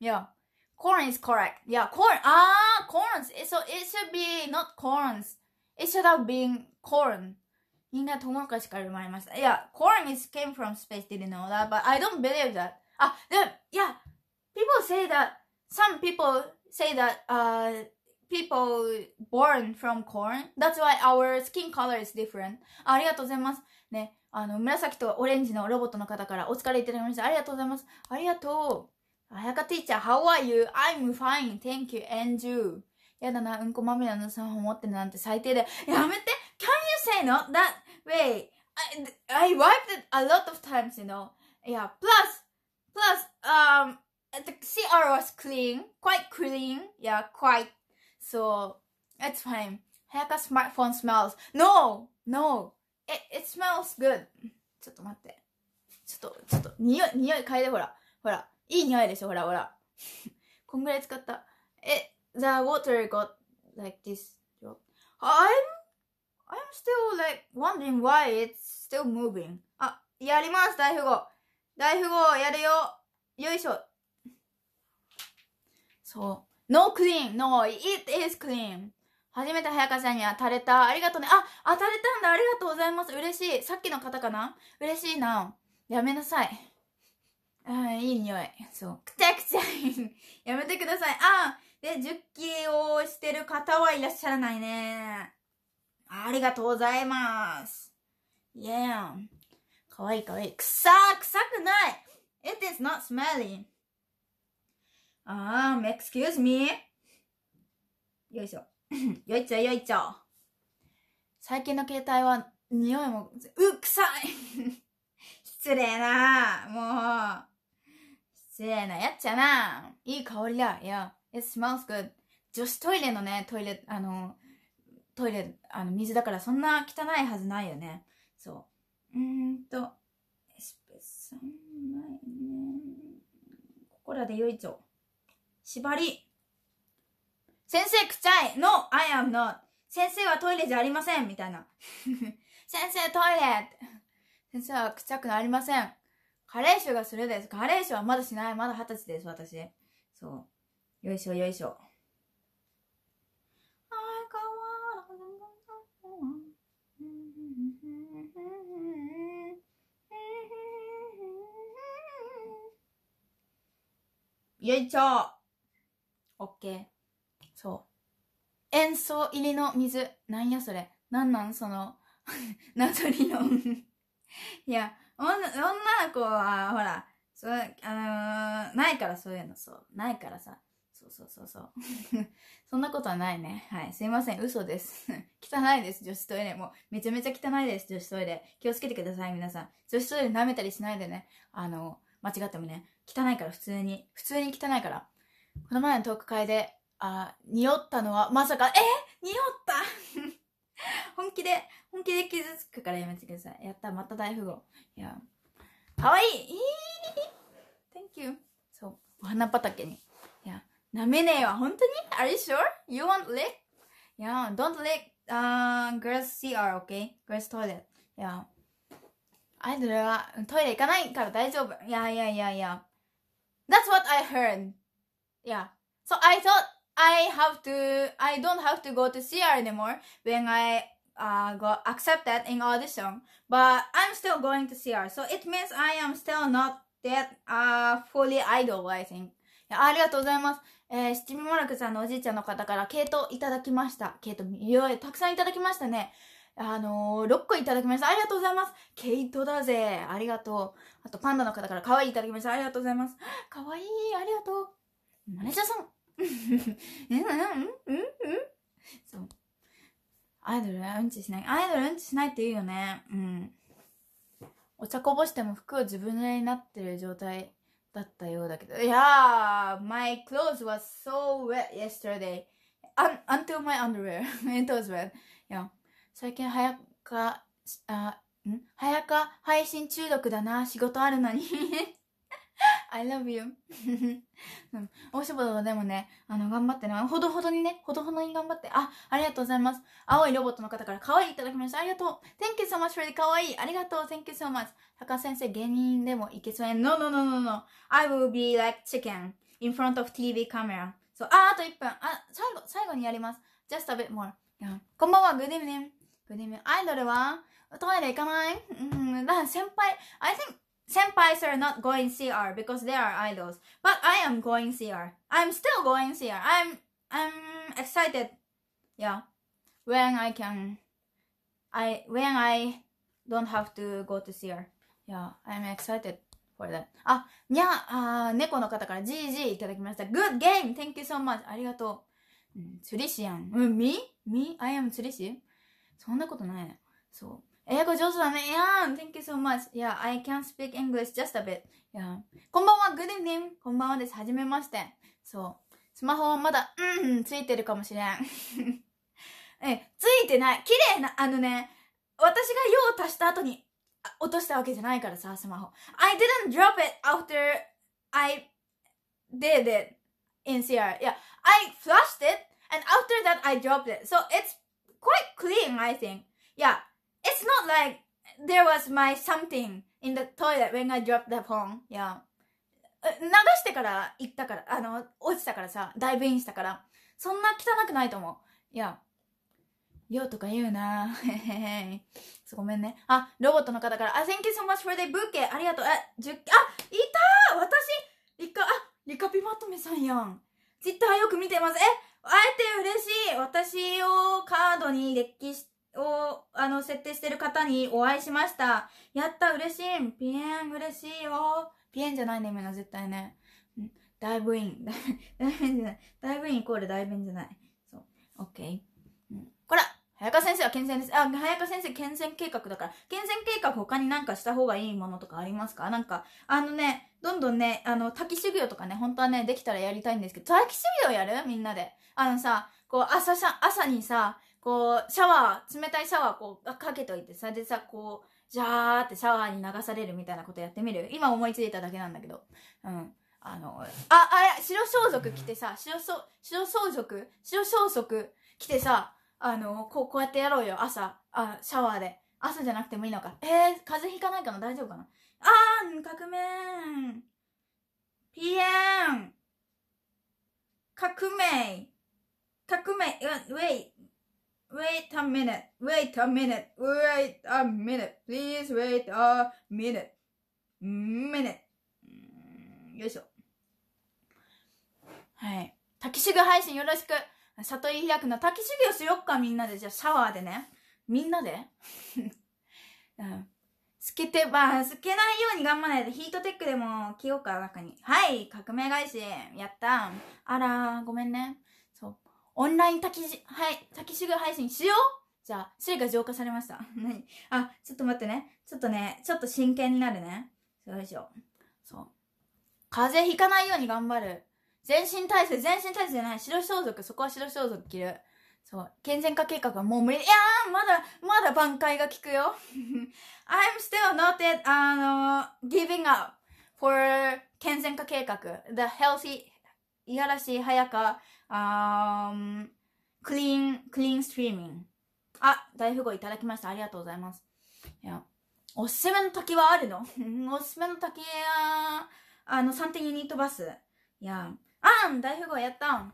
いや、corn is correct. いや、corn, あー、corns. So it should be not corns. It should have been corn. みんなトウモロコシから生まれました。いや、corn is came from space, didn't know that, but I don't believe that. あ、でも、いや、people say that some people say that uh people born from corn that's why our skin color is different ありがとうございますねあの紫とオレンジのロボットの方からお疲れいただきましたありがとうございますありがとうあやかティーチャー How are you? I'm fine thank you and you やだなうんこまみれのさ本持ってるなんて最低でやめて Can you say no that way I, I wiped it a lot of times you know yeah plus plus um the CR was clean, quite clean. Yeah, quite. So it's fine. Haircut smartphone smells. No, no. It, it smells good. ちょっと待って。ちょっと、ちょっと、匂い、匂い嗅いで、ほら。ほら。いい匂いでしょ、ほら、ほら。こんぐらい使った。え、the water got like this. I'm, I'm still like wondering why it's still moving. あ、やります、大富豪。大富豪やるよ。よいしょ。そう。No clean! No, it is clean! 初めて早川さんに当たれた。ありがとうね。あ、当たれたんだ。ありがとうございます。嬉しい。さっきの方かな嬉しいな。やめなさい。あいい匂い。そう。くちゃくちゃい *laughs* やめてください。あで、10期をしてる方はいらっしゃらないね。ありがとうございます。イェーかわいいかわいい。くさー臭くない !It is not smelly. あー、excuse me? よいしょ。*laughs* よいちょよいちょ。最近の携帯は匂いも、う、臭 *laughs* い失礼なもう。失礼なやっちゃないい香りだ。いや、it smells good. 女子トイレのね、トイレ、あの、トイレ、あの、水だからそんな汚いはずないよね。そう。うーんと、エスペッないね。ここらでよいちょ。縛り。先生くちゃい !No, I am not! 先生はトイレじゃありませんみたいな。*laughs* 先生トイレ先生はくちゃくなりません。加齢臭がするです。加齢臭はまだしない。まだ二十歳です、私。そう。よいしょ、よいしょ。*laughs* よいしょ OK。そう。塩素入りの水。なんやそれ。なんなんその *laughs* 謎理論 *laughs* いや、女の子は、ほら、そう、あのー、ないからそういうの、そう。ないからさ。そうそうそうそう。*laughs* そんなことはないね。はい。すいません。嘘です。汚いです。女子トイレ。もう、めちゃめちゃ汚いです。女子トイレ。気をつけてください、皆さん。女子トイレ舐めたりしないでね。あの、間違ってもね。汚いから、普通に。普通に汚いから。この前のトーク会で、あ、匂ったのは、まさか、え匂った *laughs* 本気で、本気で傷つくからやめてください。やった、また大富豪。いや、かわいいいい *laughs* Thank you. そう、お花畑に。いや、なめねえわ、本当に ?Are you sure? You want lick? Yeah, don't lick, uh, girls CR, okay? Girls toilet. y e アイドルはトイレ行かないから大丈夫。いやいやいやいや。That's what I heard! Yeah. So I thought I have to, I don't have to go to CR anymore when I uh, got accepted in audition. But I'm still going to CR. So it means I am still not that uh, fully idol, I think. ありがとうございます。えー、七味もらくさんのおじいちゃんの方からケイトいただきました。系統、いよいよたくさんいただきましたね。あのー、6個いただきました。ありがとうございます。ケイトだぜ。ありがとう。あと、パンダの方から可愛いいただきました。ありがとうございます。かわいい、ありがとう。マネージャーさんう *laughs* んうんうんうんそう。アイドルはうんちしない。アイドルうんちしないっていいよね。うん。お茶こぼしても服を自分でになってる状態だったようだけど。いや a h My clothes was so wet yesterday. Un until my underwear. It *laughs* was wet. Yeah. 最近早か、あ、ん早か配信中毒だな。仕事あるのに I love you うお仕事でもね、あの、頑張ってね、ほどほどにね、ほどほどに頑張って、あ、ありがとうございます。青いロボットの方から可愛いいただきました。ありがとう。Thank you so much for the 可愛いありがとう。Thank you so much. 高先生、芸人でもいけそうや。No, no, no, no, no. I will be like chicken in front of TV camera. そう、あ、あと1分。あ、最後、最後にやります。Just a bit more. こんばんは、Good evening. Good evening. アイドルはトイレ行かないうん、だ先輩、I think senpais are not going CR because they are idols. But I am going CR. I'm still going CR. I'm I'm excited. Yeah. When I can I when I don't have to go to CR. Yeah, I'm excited for that. あ、にゃ、あ猫の方から GG いただきました。Good game! Thank you so much! ありがとう。うん、釣り師やん。うん、me?me? I am 釣り師そんなことないそう。英語上手だね。Yeah, thank you so much. Yeah, I can speak English just a bit. Yeah. こんばんは、good evening. こんばんはです。はじめまして。そう。スマホはまだ、うん、ついてるかもしれん。え、ついてない。綺麗な、あのね、私が用を足した後に落としたわけじゃないからさ、スマホ。I didn't drop it after I did it in CR. Yeah, I flushed it and after that I dropped it. So it's quite clean, I think. Yeah. it's not like there was my something in the toilet when I dropped the phone. Yeah. 流してから行ったから、あの、落ちたからさ、ダイブインしたから、そんな汚くないと思う。いや、よとか言うなへへへ。ごめんね。あ、ロボットの方から、あ、thank you so much for the bouquet. ありがとう。え、じゅ、あ、いた私、リカ、あ、リカピまとめさんやん。ツイッターよく見てます。え、会えて嬉しい。私をカードに歴史して、を、あの、設定してる方にお会いしました。やった、嬉しいピエン、嬉しいよピエンじゃないね、みんな絶対ね。ダイブイン。ダイブインじゃない。ダイブインイコールダイブインじゃない。そう。オッケー。うん、こら早川先生は健全です。あ、早川先生健全計画だから。健全計画他になんかした方がいいものとかありますかなんか、あのね、どんどんね、あの、滝修行とかね、本当はね、できたらやりたいんですけど、滝修行やるみんなで。あのさ、こう、朝さ、朝にさ、こう、シャワー、冷たいシャワーこう、かけといて、それでさ、こう、じゃーってシャワーに流されるみたいなことやってみる今思いついただけなんだけど。うん。あの、あ、あれ、白装束着てさ、白装、白装束白装束着てさ、あの、こう、こうやってやろうよ、朝。あ、シャワーで。朝じゃなくてもいいのか。えー、風邪ひかないかな大丈夫かなあーん、革命ピエン革命革命ウェイ Wait a minute, wait a minute, wait a minute, please wait a minute, minute. よいしょ。はい。き修行配信よろしく。里井開くの滝修をしよっか、みんなで。じゃあシャワーでね。みんなで *laughs* うん。透けてば、透けないように頑張らないで。ヒートテックでも着ようか、中に。はい、革命返し、やった。あら、ごめんね。オンライン滝し、はい、滝しぐ配信しようじゃあ、シェが浄化されました。*laughs* 何あ、ちょっと待ってね。ちょっとね、ちょっと真剣になるね。よいしょ。そう。風邪ひかないように頑張る。全身体制、全身体制じゃない。白装束、そこは白装束着る。そう。健全化計画はもう無理。いやー、まだ、まだ挽回が効くよ。*laughs* I'm still not, at, あの、giving up for 健全化計画。The healthy, いやらしい早川 um, clean, clean streaming. あ、大富豪いただきました。ありがとうございます。いや、おすすめの滝はあるの *laughs* おすすめの滝は、あの、ンテユニットバス。いや、あん大富豪やったん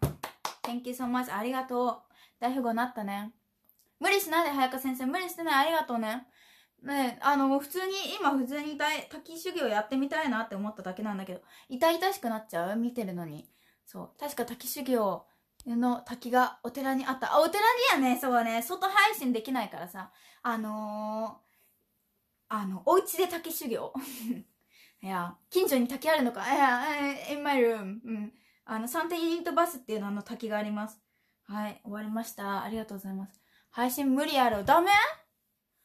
!Thank you so much. ありがとう。大富豪なったね。無理しないで、早川先生。無理してない。ありがとうね。ねあの、普通に、今普通に滝修行やってみたいなって思っただけなんだけど、痛々しくなっちゃう見てるのに。そう確か滝修行の滝がお寺にあったあお寺にやねそうね外配信できないからさあのー、あのお家で滝修行 *laughs* いや近所に滝あるのかいや in my room うんあのサンテユニットバスっていうのあの滝がありますはい終わりましたありがとうございます配信無理やろダメ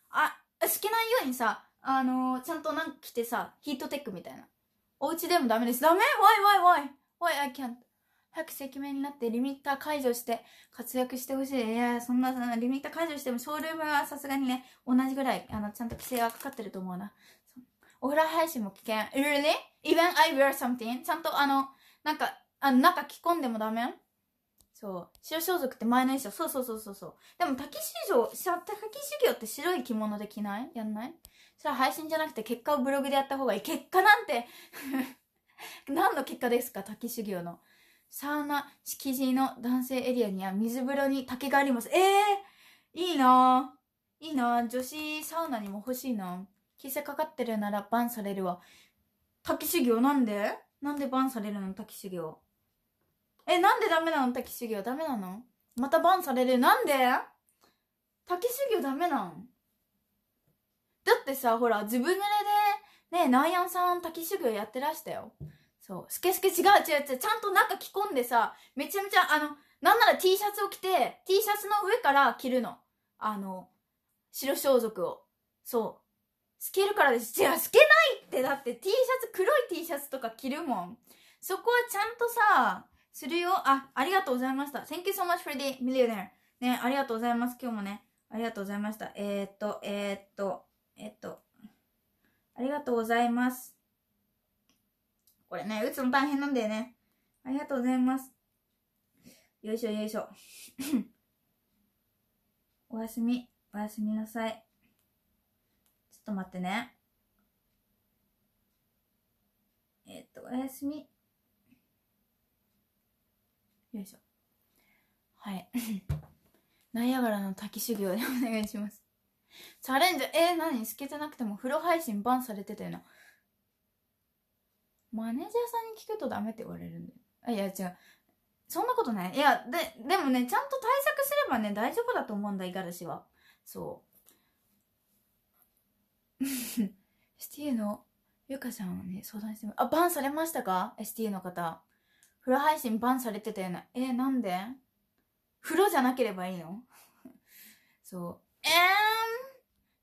あ好きなようにさあのー、ちゃんとなんか着てさヒートテックみたいなお家でもダメですダメ Why why why why I can't 早く席面になってリミッター解除して活躍してほしい。いや、そんな、リミッター解除してもショールームはさすがにね、同じぐらい、あの、ちゃんと規制はかかってると思うな。オ風ラ配信も危険。Really? Even I wear something? ちゃんとあの、なんか、あの、中着込んでもダメそう。白装束って前の衣装。そうそうそうそうそう。でも、滝修行、滝修行って白い着物で着ないやんないそれは配信じゃなくて結果をブログでやった方がいい。結果なんて *laughs* 何の結果ですか滝修行の。サウナ敷地の男性エリアには水風呂に竹があります。ええー、いいないいな女子サウナにも欲しいな規制かかってるならバンされるわ。滝修行なんでなんでバンされるの滝修行。え、なんでダメなの滝修行ダメなのまたバンされる。なんで滝修行ダメなんだってさ、ほら、自分濡れで、ね、ナイアンさん滝修行やってらしたよ。そう、スケスケ違う違う違う、ちゃんと中着込んでさ、めちゃめちゃ、あの、なんなら T シャツを着て、T シャツの上から着るの。あの、白装束を。そう。透けるからです。いや、透けないって、だって T シャツ、黒い T シャツとか着るもん。そこはちゃんとさ、するよ。あ、ありがとうございました。Thank you so much for the millionaire. ね、ありがとうございます。今日もね、ありがとうございました。えー、っと、えー、っと、えー、っと、ありがとうございます。これね、打つの大変なんだよね。ありがとうございます。よいしょよいしょ。*coughs* おやすみ。おやすみなさい。ちょっと待ってね。えっ、と、おやすみ。よいしょ。はい。*laughs* ナイアガラの滝修行でお願いします。チャレンジ、えー、何透けてなくても風呂配信バンされてたよな。マネージャーさんに聞くとダメって言われるんだよ。あいや、違う。そんなことない。いや、で、でもね、ちゃんと対策すればね、大丈夫だと思うんだ、五十嵐は。そう。STA *laughs* のゆかさんに相談してみあ、バンされましたか ?STA の方。風呂配信バンされてたよな。えなんで風呂じゃなければいいの *laughs* そう。えーん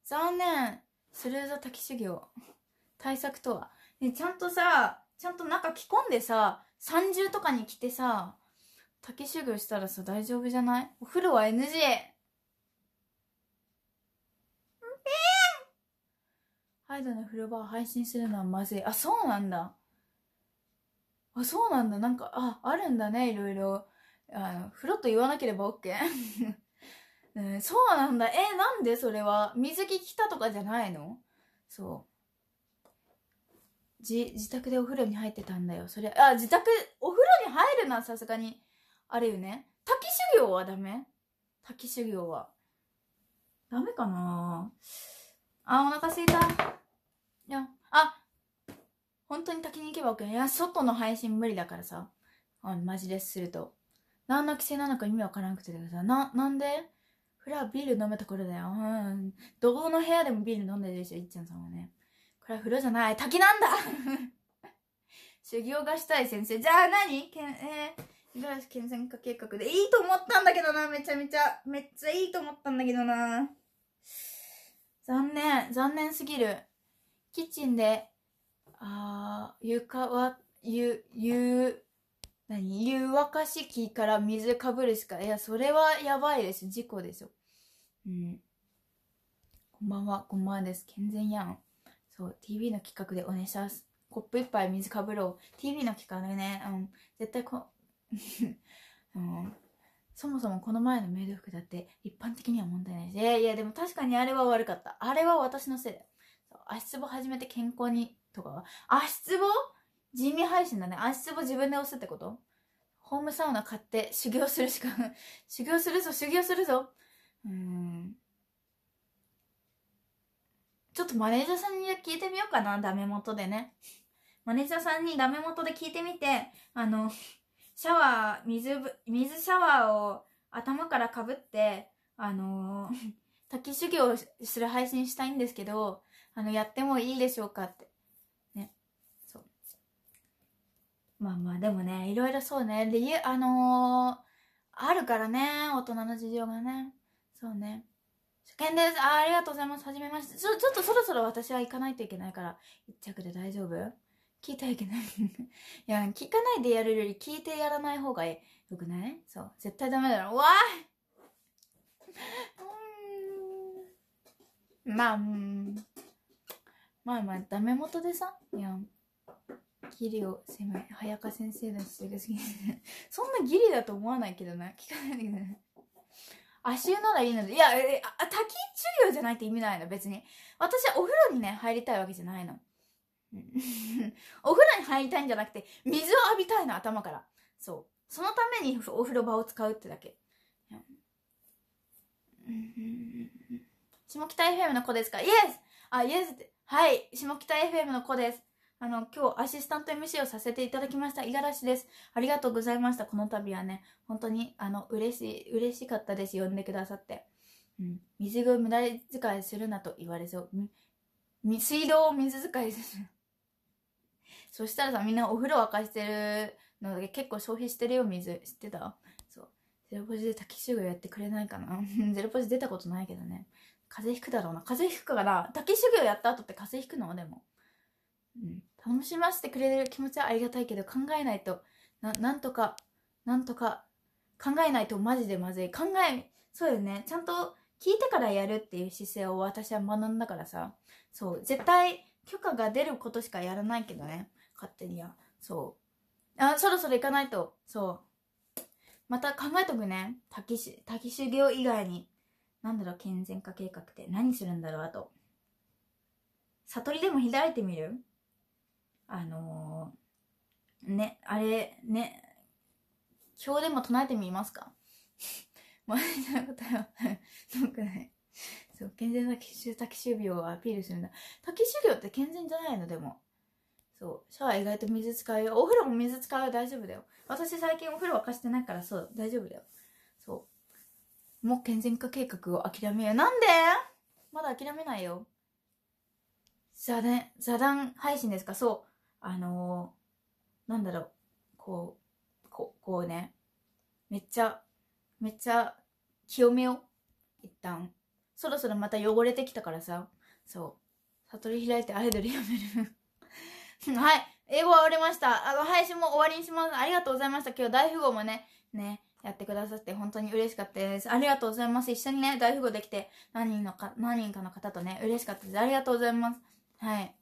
残念。スルーザ滝修行。対策とは。ね、ちゃんとさ、ちゃんとなんか着込んでさ、三重とかに着てさ、竹修行したらさ、大丈夫じゃないお風呂は NG! ハイドの風呂場を配信するのはまずい。あ、そうなんだ。あ、そうなんだ。なんか、あ、あるんだね、いろいろ。あの、風呂と言わなければ OK。*laughs* うん、そうなんだ。え、なんでそれは水着着たとかじゃないのそう。じ、自宅でお風呂に入ってたんだよ。それ、あ、自宅、お風呂に入るのはさすがに、あれよね。滝修行はダメ滝修行は。ダメかなあ、お腹すいた。いや、あ、本当に滝に行けば OK。いや、外の配信無理だからさ。あマジですると。何の規制なのか意味わからなくてさ。な、なんでフラビール飲むところだよ。うん。どこの部屋でもビール飲んでるでしょ、いっちゃんさんはね。これは風呂じゃない。滝なんだ *laughs* 修行がしたい先生。じゃあ何けん、えー、五十嵐健全化計画で。いいと思ったんだけどな、めちゃめちゃ。めっちゃいいと思ったんだけどな。残念、残念すぎる。キッチンで、あー、床は、ゆ、ゆ、何湯沸かし器から水かぶるしか。いや、それはやばいです。事故ですよ。うん。こんばんは、こんばんはです。健全やん。そう、TV の企画でお願いします。コップ一杯水かぶろう。TV の企画ね、うん、絶対こ、*laughs* うん、そもそもこの前のメイド服だって一般的には問題ないし、いやいやでも確かにあれは悪かった。あれは私のせいだよ。足つぼ始めて健康にとかは、足つぼ地味配信だね。足つぼ自分で押すってことホームサウナ買って修行するしか *laughs* 修行するぞ、修行するぞ。うん。ちょっとマネージャーさんに聞いてみようかな、ダメ元でね。マネージャーさんにダメ元で聞いてみて、あの、シャワー、水、水シャワーを頭からかぶって、あの滝修行する配信したいんですけど、あの、やってもいいでしょうかって。ね。そう。まあまあ、でもね、いろいろそうね。理由、あのー、あるからね、大人の事情がね。そうね。ですあ。りがとうございます。はじめまして。ちょ、ちょっとそろそろ私は行かないといけないから、一着で大丈夫聞いたらいけない。*laughs* いや、聞かないでやるより聞いてやらない方がいい。よくないそう。絶対ダメだろ。わーまあ、うん。まあまあ、ダメ元でさ。いや、ギリを攻め、早川先生だし、*laughs* そんなギリだと思わないけどな。聞かないでください。足湯ならいいので、いや、えあ滝中業じゃないって意味ないの、別に。私はお風呂にね、入りたいわけじゃないの。*laughs* お風呂に入りたいんじゃなくて、水を浴びたいの、頭から。そう。そのためにお風呂場を使うってだけ。下北 FM の子ですかイエスあ、イエスって。はい。下北 FM の子です。あの、今日アシスタント MC をさせていただきました、五十嵐です。ありがとうございました。この度はね、本当に、あの、嬉しい、嬉しかったです。呼んでくださって。うん。水を無駄遣いするなと言われそう。み、水道を水遣いする。*laughs* そしたらさ、みんなお風呂沸かしてるので結構消費してるよ、水。知ってたそう。ゼロポジで滝集行やってくれないかな *laughs* ゼロポジ出たことないけどね。風邪ひくだろうな。風邪ひくから、滝修行やった後って風邪ひくのでも。うん。楽しませてくれる気持ちはありがたいけど考えないとななんとかなんとか考えないとマジでまずい考えそうよねちゃんと聞いてからやるっていう姿勢を私は学んだからさそう絶対許可が出ることしかやらないけどね勝手にやそうあそろそろ行かないとそうまた考えとくね滝滝修行以外になんだろう健全化計画って何するんだろうあと悟りでも開いてみるあのー、ね、あれ、ね、表でも唱えてみますか *laughs* マネージャーの答えは、*laughs* どくない。そう、健全な奇襲、多奇襲病をアピールするんだ。多奇襲病って健全じゃないの、でも。そう、シャワー意外と水使うよ。お風呂も水使うよ、大丈夫だよ。私最近お風呂沸かしてないから、そう、大丈夫だよ。そう。もう健全化計画を諦めよう。なんでまだ諦めないよ。座談、座談配信ですかそう。あのー、なんだろう、こう、ここうね、めっちゃ、めっちゃ清めよ一旦。そろそろまた汚れてきたからさ、そう。悟り開いてアイドルやめる *laughs* はい。英語は終わりました。あの、配信も終わりにします。ありがとうございました。今日大富豪もね、ね、やってくださって本当に嬉しかったです。ありがとうございます。一緒にね、大富豪できて、何人のか、何人かの方とね、嬉しかったです。ありがとうございます。はい。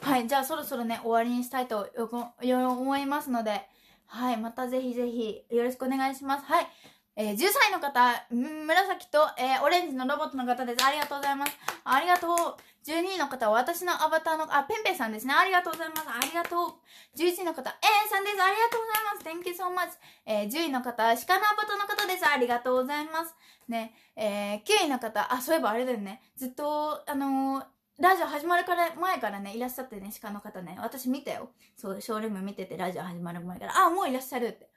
はい、じゃあそろそろね、終わりにしたいと思いますので、はい、またぜひぜひよろしくお願いします。はい。えー、10歳の方、紫と、えー、オレンジのロボットの方です。ありがとうございます。ありがとう。12位の方は私のアバターの、あ、ペンペンさんですね。ありがとうございます。ありがとう。11位の方、えンさんです。ありがとうございます。Thank you so much. えー、10位の方、鹿のアバターの方です。ありがとうございます。ね、えー、9位の方、あ、そういえばあれだよね。ずっと、あのーラジオ始まるから前からね、いらっしゃってね、鹿の方ね、私見たよ。そう、ショールーム見てて、ラジオ始まる前から、あ、もういらっしゃるって。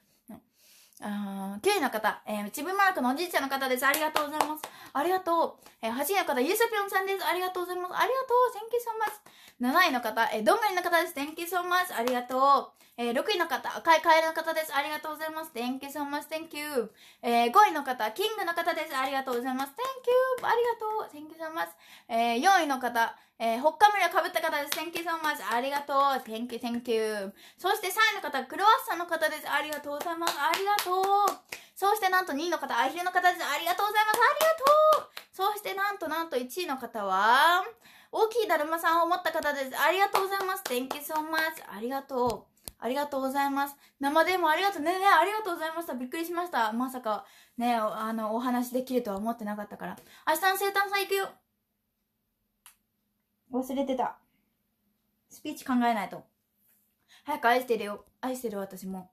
9位の方、えー、ちブマークのおじいちゃんの方です。ありがとうございます。ありがとう。えー、8位の方、ゆうさぴょんさんです。ありがとうございます。ありがとう。Thank you so much. 7位の方、えー、どんぐりの方です。Thank you so much. ありがとう。えー、6位の方、赤いカエルの方です。ありがとうございます。Thank you so much. Thank you. えー、5位の方、キングの方です。ありがとうございます。Thank you. ありがとう。Thank you so much. えー、4位の方、えー、ほっかむりをかぶった方です。Thank you so much. ありがとう。Thank you, thank you. そして3位の方、クロワッサンの方です。ありがとうございます。ありがとう。そしてなんと2位の方、アヒルの方です。ありがとうございます。ありがとう。そしてなんとなんと1位の方は、大きいだるまさんを持った方です。ありがとうございます。Thank you so much. ありがとう。ありがとうございます。生でもありがとうねね、ありがとうございました。びっくりしました。まさか、ね、あの、お話できるとは思ってなかったから。明日の生誕祭行くよ忘れてた。スピーチ考えないと。早く愛してるよ。愛してる私も。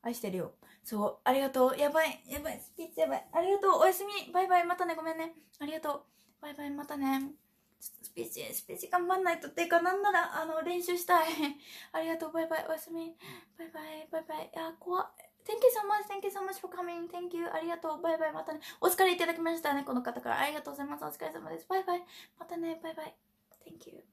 愛してるよ。そう。ありがとう。やばい。やばい。スピーチやばい。ありがとう。おやすみ。バイバイ。またね。ごめんね。ありがとう。バイバイ。またね。スピーチ、スピーチ頑張んないとっていうか、なんなら、あの、練習したい。*laughs* ありがとう、バイバイ、おやすみ。バイバイ、バイバイ。あ、怖っ。Thank you so much, thank you so much for coming, thank you, ありがとう、バイバイ、またね。お疲れいただきましたね、この方から。ありがとうございます、お疲れ様です。バイバイ、またね、バイバイ。Thank you.